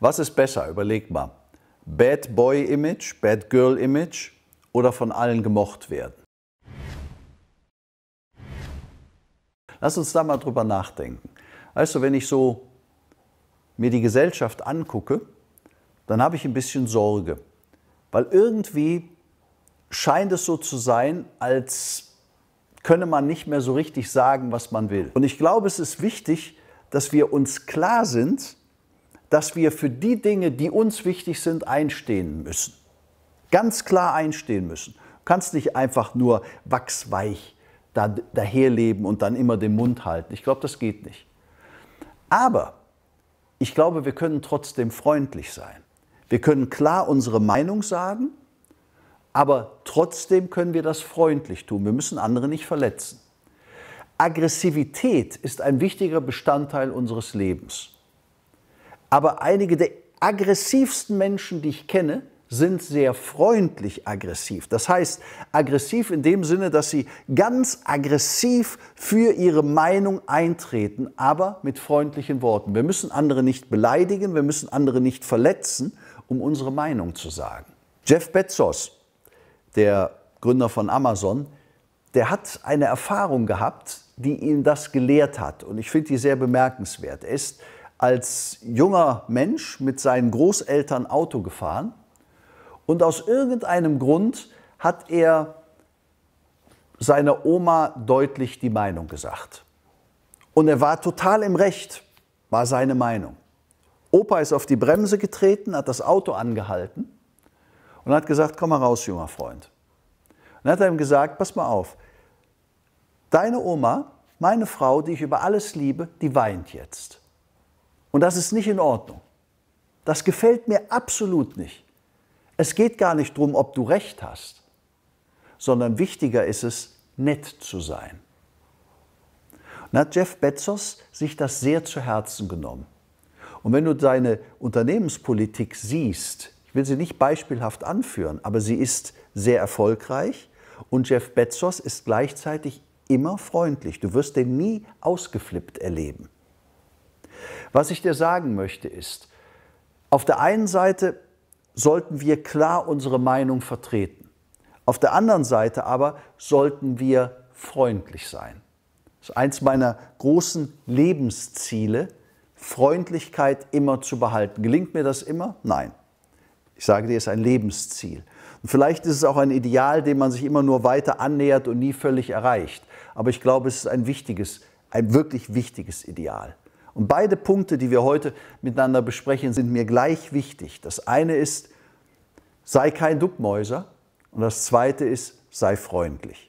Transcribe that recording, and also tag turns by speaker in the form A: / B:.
A: Was ist besser? Überleg mal. Bad Boy Image, Bad Girl Image oder von allen gemocht werden? Lass uns da mal drüber nachdenken. Weißt du, wenn ich so mir die Gesellschaft angucke, dann habe ich ein bisschen Sorge, weil irgendwie scheint es so zu sein, als könne man nicht mehr so richtig sagen, was man will. Und ich glaube, es ist wichtig, dass wir uns klar sind, dass wir für die Dinge, die uns wichtig sind, einstehen müssen. Ganz klar einstehen müssen. Du kannst nicht einfach nur wachsweich da, daherleben und dann immer den Mund halten. Ich glaube, das geht nicht. Aber ich glaube, wir können trotzdem freundlich sein. Wir können klar unsere Meinung sagen, aber trotzdem können wir das freundlich tun. Wir müssen andere nicht verletzen. Aggressivität ist ein wichtiger Bestandteil unseres Lebens aber einige der aggressivsten Menschen, die ich kenne, sind sehr freundlich aggressiv. Das heißt, aggressiv in dem Sinne, dass sie ganz aggressiv für ihre Meinung eintreten, aber mit freundlichen Worten. Wir müssen andere nicht beleidigen, wir müssen andere nicht verletzen, um unsere Meinung zu sagen. Jeff Bezos, der Gründer von Amazon, der hat eine Erfahrung gehabt, die ihm das gelehrt hat. Und ich finde die sehr bemerkenswert. Er ist als junger Mensch mit seinen Großeltern Auto gefahren und aus irgendeinem Grund hat er seiner Oma deutlich die Meinung gesagt. Und er war total im Recht, war seine Meinung. Opa ist auf die Bremse getreten, hat das Auto angehalten und hat gesagt, komm mal raus, junger Freund. Und hat er ihm gesagt, pass mal auf, deine Oma, meine Frau, die ich über alles liebe, die weint jetzt. Und das ist nicht in Ordnung. Das gefällt mir absolut nicht. Es geht gar nicht darum, ob du recht hast, sondern wichtiger ist es, nett zu sein. Und hat Jeff Bezos sich das sehr zu Herzen genommen. Und wenn du seine Unternehmenspolitik siehst, ich will sie nicht beispielhaft anführen, aber sie ist sehr erfolgreich und Jeff Bezos ist gleichzeitig immer freundlich. Du wirst den nie ausgeflippt erleben. Was ich dir sagen möchte ist, auf der einen Seite sollten wir klar unsere Meinung vertreten. Auf der anderen Seite aber sollten wir freundlich sein. Das ist eins meiner großen Lebensziele, Freundlichkeit immer zu behalten. Gelingt mir das immer? Nein. Ich sage dir, es ist ein Lebensziel. Und vielleicht ist es auch ein Ideal, dem man sich immer nur weiter annähert und nie völlig erreicht. Aber ich glaube, es ist ein wichtiges, ein wirklich wichtiges Ideal. Und beide Punkte, die wir heute miteinander besprechen, sind mir gleich wichtig. Das eine ist, sei kein Duckmäuser und das zweite ist, sei freundlich.